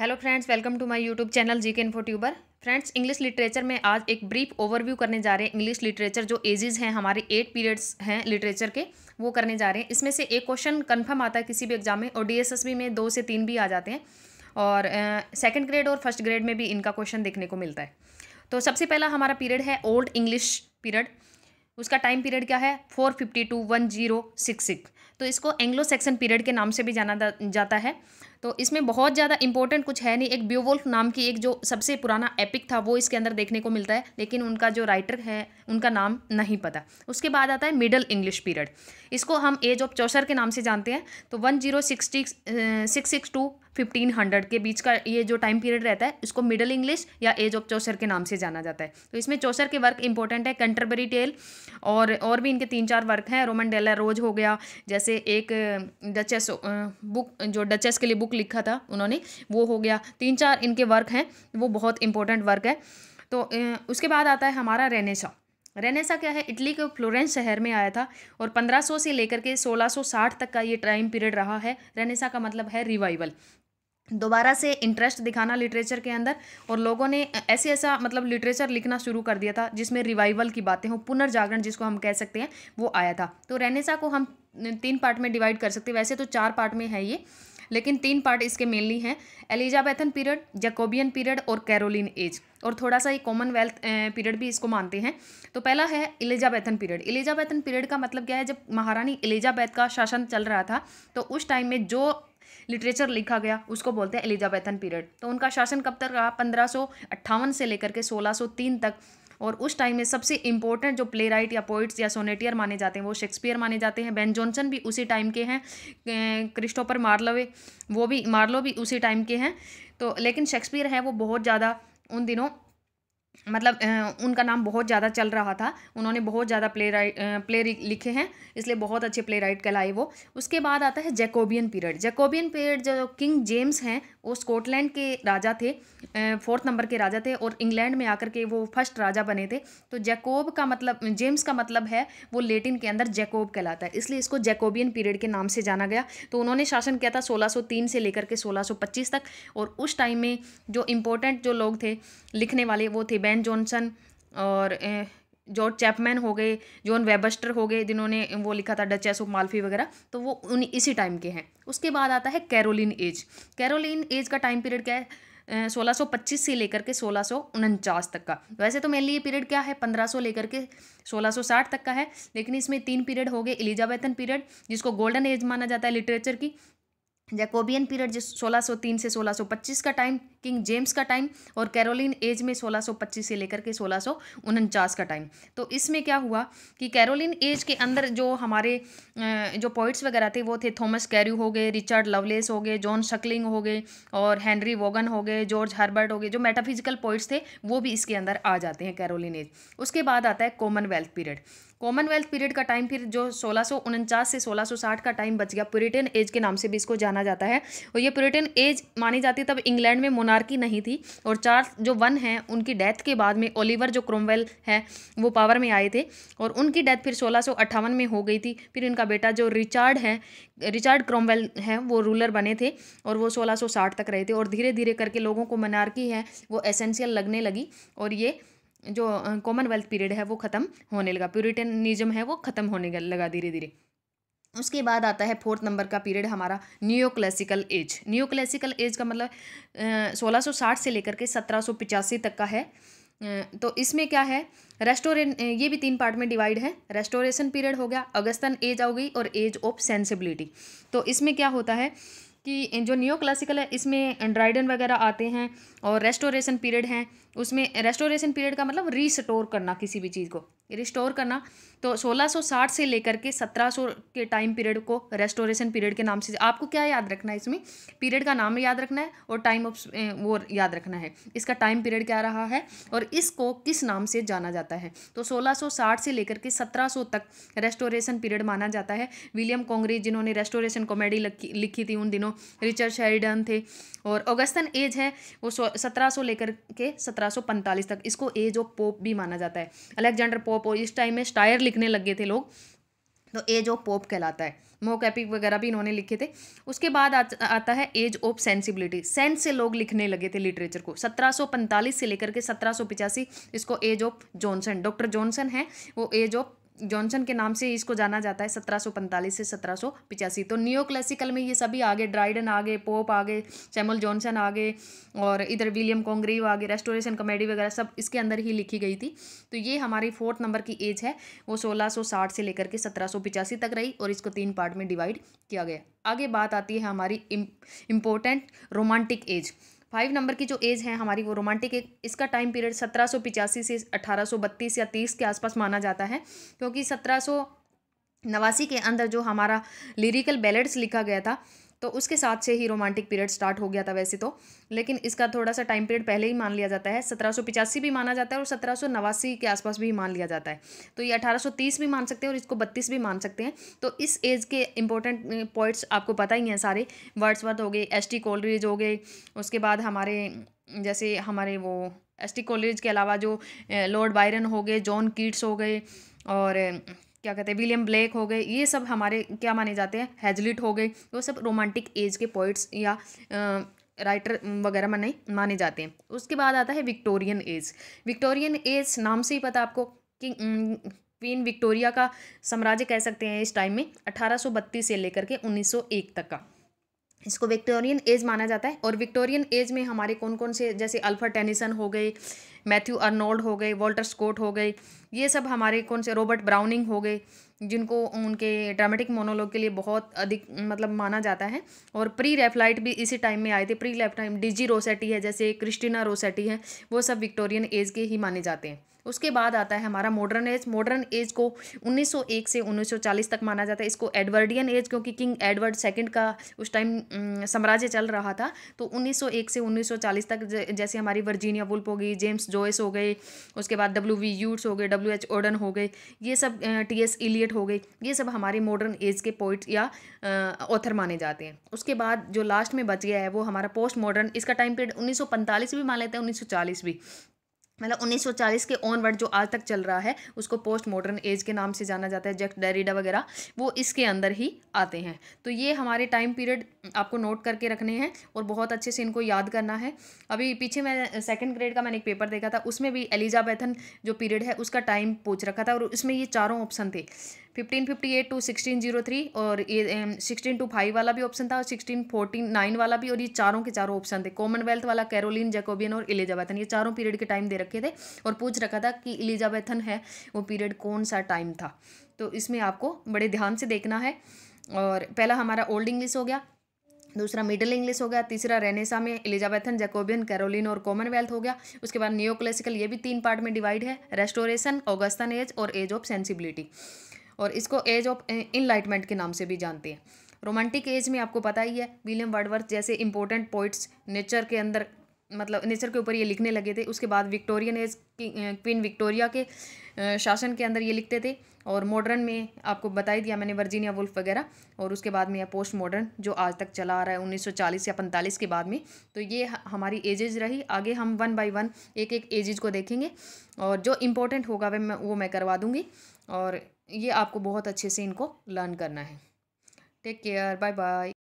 hello friends welcome to my YouTube channel G K info फोट्यूबर friends English literature में आज एक brief overview करने जा रहे हैं इंग्लिश लिटरेचर जो एजेस हैं हमारे एट पीरियड्स हैं लिटरेचर के वो करने जा रहे हैं इसमें से एक क्वेश्चन कन्फर्म आता है किसी भी एग्जाम में और डी में दो से तीन भी आ जाते हैं और सेकेंड uh, ग्रेड और फर्स्ट ग्रेड में भी इनका क्वेश्चन देखने को मिलता है तो सबसे पहला हमारा पीरियड है ओल्ड इंग्लिश पीरियड उसका टाइम पीरियड क्या है four fifty two one zero six six तो इसको एंग्लो सेक्शन पीरियड के नाम से भी जाना जाता है तो इसमें बहुत ज़्यादा इंपॉर्टेंट कुछ है नहीं एक ब्यूवोल्फ नाम की एक जो सबसे पुराना एपिक था वो इसके अंदर देखने को मिलता है लेकिन उनका जो राइटर है उनका नाम नहीं पता उसके बाद आता है मिडल इंग्लिश पीरियड इसको हम एज ऑफ चौसर के नाम से जानते हैं तो one zero six six two fifteen hundred के बीच का ये जो टाइम पीरियड रहता है इसको मिडल इंग्लिश या एज ऑफ चौसर के नाम से जाना जाता है तो इसमें चौसर के वर्क इंपॉर्टेंट है कंटरबरी टेल और और भी इनके तीन चार वर्क हैं रोमन डेला रोज हो गया जैसे एक डचेस बुक जो डचेस के लिए बुक बुक लिखा था उन्होंने वो हो गया तीन चार इनके वर्क हैं वो बहुत इंपॉर्टेंट वर्क है तो उसके बाद आता है हमारा रेनेसा रेनेसा क्या है इटली के फ्लोरेंस शहर में आया था और 1500 से लेकर के 1660 तक का ये टाइम पीरियड रहा है रेनेसा का मतलब है रिवाइवल दोबारा से इंटरेस्ट दिखाना लिटरेचर के अंदर और लोगों ने ऐसे ऐसा मतलब लिटरेचर लिखना शुरू कर दिया था जिसमें रिवाइवल की बातें हों पुनर्जागरण जिसको हम कह सकते हैं वो आया था तो रेनेसा को हम तीन पार्ट में डिवाइड कर सकते हैं वैसे तो चार पार्ट में है ये लेकिन तीन पार्ट इसके मेनली हैं एलिजाबैथन पीरियड जैकोबियन पीरियड और कैरोलिन एज और थोड़ा सा ये कॉमनवेल्थ पीरियड भी इसको मानते हैं तो पहला है एलिजाबैथन पीरियड एलिजाबैथन पीरियड का मतलब क्या है जब महारानी एलिजाबैथ का शासन चल रहा था तो उस टाइम में जो लिटरेचर लिखा गया उसको बोलते हैं एलिजाबैथन पीरियड तो उनका शासन कब तक रहा पंद्रह से लेकर के सोलह तक और उस टाइम में सबसे इंपॉर्टेंट जो प्ले राइट या पोइट्स या सोनेटियर माने जाते हैं वो शेक्सपियर माने जाते हैं बेन जॉनसन भी उसी टाइम के हैं क्रिस्टोफर अं, मार्लोवे वो भी मार्लो भी उसी टाइम के हैं तो लेकिन शेक्सपियर है वो बहुत ज़्यादा उन दिनों मतलब उनका नाम बहुत ज़्यादा चल रहा था उन्होंने बहुत ज़्यादा प्ले राइट प्ले लिखे हैं इसलिए बहुत अच्छे प्ले राइट कहलाए वो उसके बाद आता है जैकोबियन पीरियड जैकोबियन पीरियड जो किंग जेम्स हैं वो स्कॉटलैंड के राजा थे फोर्थ नंबर के राजा थे और इंग्लैंड में आकर के वो फर्स्ट राजा बने थे तो जैकोब का मतलब जेम्स का मतलब है वो लेटिन के अंदर जैकोब कहलाता है इसलिए इसको जैकोबियन पीरियड के नाम से जाना गया तो उन्होंने शासन किया था सोलह से लेकर के सोलह तक और उस टाइम में जो इम्पोर्टेंट जो लोग थे लिखने वाले वो थे बैन ग्लेन जॉनसन और जॉर्ज चैपमैन हो गए जॉन वेबस्टर हो गए जिन्होंने वो लिखा था डचेस ऑफ माल्फी वगैरह तो वो उन इसी टाइम के हैं उसके बाद आता है कैरोलिन एज कैरोलिन एज का टाइम पीरियड क्या है सोलह से लेकर के सोलह तक का वैसे तो मेनली ये पीरियड क्या है 1500 लेकर के 1660 तक का है लेकिन इसमें तीन पीरियड हो गए एलिजाबैथन पीरियड जिसको गोल्डन एज माना जाता है लिटरेचर की जैकोबियन पीरियड जिस 1603 से 1625 का टाइम किंग जेम्स का टाइम और कैरोलिन एज में 1625 से लेकर के सोलह का टाइम तो इसमें क्या हुआ कि कैरोलिन एज के अंदर जो हमारे जो पॉइट्स वगैरह थे वो थे थॉमस कैरू हो गए रिचर्ड लवलेस हो गए जॉन शकलिंग हो गए और हैंनरी वोगन हो गए जॉर्ज हर्बर्ट हो गए जो मेटाफिजिकल पॉइंट्स थे वो भी इसके अंदर आ जाते हैं कैरोलिन एज उसके बाद आता है कॉमनवेल्थ पीरियड कॉमनवेल्थ पीरियड का टाइम फिर जो सोलह से 1660 का टाइम बच गया पुरिटन एज के नाम से भी इसको जाना जाता है और ये पुरिटन एज मानी जाती है तब इंग्लैंड में मोनार परिवार की नहीं थी और चार्ल्स जो वन है उनकी डेथ के बाद में ओलिवर जो क्रोमवेल है वो पावर में आए थे और उनकी डेथ फिर सोलह में हो गई थी फिर इनका बेटा जो रिचार्ड है रिचार्ड क्रोमवेल है वो रूलर बने थे और वो 1660 तक रहे थे और धीरे धीरे करके लोगों को मनारकी है वो एसेंशियल लगने लगी और ये जो कॉमनवेल्थ पीरियड है वो ख़त्म होने लगा प्यूरिटनिज्म है वो ख़त्म होने लगा धीरे धीरे उसके बाद आता है फोर्थ नंबर का पीरियड हमारा new classical age new classical age का मतलब सोलह सौ साठ से लेकर के सत्रह सौ पिचासी तक का है तो इसमें क्या है रेस्टोरे ये भी तीन पार्ट में डिवाइड है रेस्टोरेशन पीरियड हो गया अगस्तन एज आ गई और एज ऑफ सेंसिबिलिटी तो इसमें क्या होता है कि जो न्यू क्लासिकल है इसमें एंड्राइडन वगैरह आते हैं और रेस्टोरेशन पीरियड हैं उसमें रेस्टोरेशन पीरियड का मतलब रीस्टोर करना किसी भी चीज़ को रिस्टोर करना तो 1660 से लेकर के 1700 के टाइम पीरियड को रेस्टोरेशन पीरियड के नाम से आपको क्या याद रखना है इसमें पीरियड का नाम याद रखना है और टाइम ऑफ वो याद रखना है इसका टाइम पीरियड क्या रहा है और इसको किस नाम से जाना जाता है तो 1660 से लेकर के 1700 तक रेस्टोरेशन पीरियड माना जाता है विलियम कॉन्ग्रेस जिन्होंने रेस्टोरेशन कॉमेडी लिखी थी उन दिनों रिचर्ड शेरिडन थे और अगस्तन एज है वो सत्रह सौ लेकर के सत्रह सौ पैंतालीस तक इसको एज ऑफ पोप भी माना जाता है अलेक्जेंडर पोप और इस टाइम में स्टायर लिखने लगे थे लोग तो एज ऑफ पोप कहलाता है मोक एपिक वगैरह भी इन्होंने लिखे थे उसके बाद आ, आता है एज ऑफ सेंसिबिलिटी सेंस से लोग लिखने लगे थे लिटरेचर को 1745 से लेकर के 1785 इसको age of Johnson doctor Johnson है वो एज ऑफ जॉनसन के नाम से इसको जाना जाता है सत्रह से सत्रह तो न्यो क्लासिकल में ये सभी आगे ड्राइडन आगे पोप आगे सैमुअल जॉनसन आगे और इधर विलियम कॉन्ग्रीव आगे रेस्टोरेशन कॉमेडी वगैरह सब इसके अंदर ही लिखी गई थी तो ये हमारी फोर्थ नंबर की एज है वो 1660 से लेकर के सत्रह तक रही और इसको तीन पार्ट में डिवाइड किया गया आगे बात आती है हमारी important romantic age five number की जो एज है हमारी वो रोमांटिक एज इसका टाइम पीरियड सत्रह सौ पिचासी से अठारह सौ बत्तीस या तीस के आसपास माना जाता है क्योंकि सत्रह सौ नवासी के अंदर जो हमारा लिरिकल बैलेट्स लिखा गया था तो उसके साथ से ही रोमांटिक पीरियड स्टार्ट हो गया था वैसे तो लेकिन इसका थोड़ा सा टाइम पीरियड पहले ही मान लिया जाता है सत्रह भी माना जाता है और सत्रह के आसपास भी मान लिया जाता है तो ये अठारह भी मान सकते हैं और इसको बत्तीस भी मान सकते हैं तो इस एज के इंपॉर्टेंट पॉइंट्स आपको पता ही हैं सारे वर्ड्सवर्थ हो गए एस टी कोलरेज हो गए उसके बाद हमारे जैसे हमारे वो एस टी कोलरेज के अलावा जो लॉर्ड बायरन हो गए जॉन कीट्स हो गए और क्या कहते हैं विलियम ब्लेक हो गए ये सब हमारे क्या माने जाते हैं हैजलिट हो गए वो सब रोमांटिक एज के पोइट्स या राइटर वगैरह माने माने जाते हैं उसके बाद आता है विक्टोरियन एज विक्टोरियन एज नाम से ही पता आपको कि क्वीन विक्टोरिया का साम्राज्य कह सकते हैं इस टाइम में अठारह से लेकर के उन्नीस तक का इसको विक्टोरियन एज माना जाता है और विक्टोरियन एज में हमारे कौन कौन से जैसे अल्फा टेनिसन हो गए मैथ्यू अर्नोल्ड हो गए वॉल्टर स्कोट हो गए ये सब हमारे कौन से रॉबर्ट ब्राउनिंग हो गए जिनको उनके ड्रामेटिक मोनोलॉग के लिए बहुत अधिक मतलब माना जाता है और प्री रेफलाइट भी इसी टाइम में आए थे प्री लेफ टाइम डीजी रोसेटी है जैसे क्रिस्टीना रोसेटी है वो सब विक्टोरियन एज के ही माने जाते हैं उसके बाद आता है हमारा मॉडर्न एज मॉडर्न एज को 1901 से 1940 तक माना जाता है इसको एडवर्डियन एज क्योंकि किंग एडवर्ड सेकंड का उस टाइम साम्राज्य चल रहा था तो 1901 से 1940 तक जैसे हमारी वर्जीनिया वुल्प हो गई जेम्स जोइस हो गए उसके बाद डब्ल्यू वी यूट्स हो गए डब्ल्यू एच ओडन हो गए ये सब टी एस इलियट हो गए ये सब हमारे मॉडर्न एज के पोइट या ऑथर माने जाते हैं उसके बाद जो लास्ट में बच गया है वो हमारा पोस्ट मॉडर्न इसका टाइम पीरियड पैंतालीस भी मान लेते हैं चालीस भी मतलब 1940 के ऑनवर्ड जो आज तक चल रहा है उसको पोस्ट मॉडर्न एज के नाम से जाना जाता है जैक डेरिडा वगैरह वो इसके अंदर ही आते हैं तो ये हमारे टाइम पीरियड आपको नोट करके रखने हैं और बहुत अच्छे से इनको याद करना है अभी पीछे मैं सेकंड ग्रेड का मैंने एक पेपर देखा था उसमें भी एलिजाबैथन जो पीरियड है उसका टाइम पूछ रखा था और उसमें ये चारों ऑप्शन थे fifteen fifty eight to sixteen zero three और ये सिक्सटीन टू फाइव वाला भी ऑप्शन था और सिक्सटीन फोर्टीन नाइन वाला भी और ये चारों के चारों ऑप्शन थे कॉमनवेल्थ वाला कैरोलिन जैकोबियन और इलिजाबैथन ये चारों पीरियड के टाइम दे रखे थे और पूछ रखा था कि इलिजाबैथन है वो पीरियड कौन सा टाइम था तो इसमें आपको बड़े ध्यान से देखना है और पहला हमारा ओल्ड इंग्लिश हो गया दूसरा मिडिल इंग्लिश हो गया तीसरा रेनेसा में एलिजाबैथन जैकोबियन कैरोलिन और कॉमनवेल्थ हो गया उसके बाद न्यू क्लासिकल ये भी तीन पार्ट में डिवाइड है रेस्टोरेशन ऑगस्तन एज और एज ऑफ सेंसिबिलिटी और इसको एज ऑफ इनलाइटमेंट के नाम से भी जानते हैं रोमांटिक एज में आपको पता ही है विलियम वर्डवर्थ जैसे इंपॉर्टेंट पोइट्स नेचर के अंदर मतलब नेचर के ऊपर ये लिखने लगे थे उसके बाद विक्टोरियन एज क्वीन विक्टोरिया के शासन के अंदर ये लिखते थे और मॉडर्न में आपको बताई दिया मैंने वर्जीनिया वुल्फ वगैरह और उसके बाद में यह पोस्ट मॉडर्न जो आज तक चला आ रहा है 1940 या 45 के बाद में तो ये हमारी एजेज रही आगे हम वन बाय वन एक एक एजेज को देखेंगे और जो इम्पोर्टेंट होगा वह मैं वो मैं करवा दूँगी और ये आपको बहुत अच्छे से इनको लर्न करना है टेक केयर बाय बाय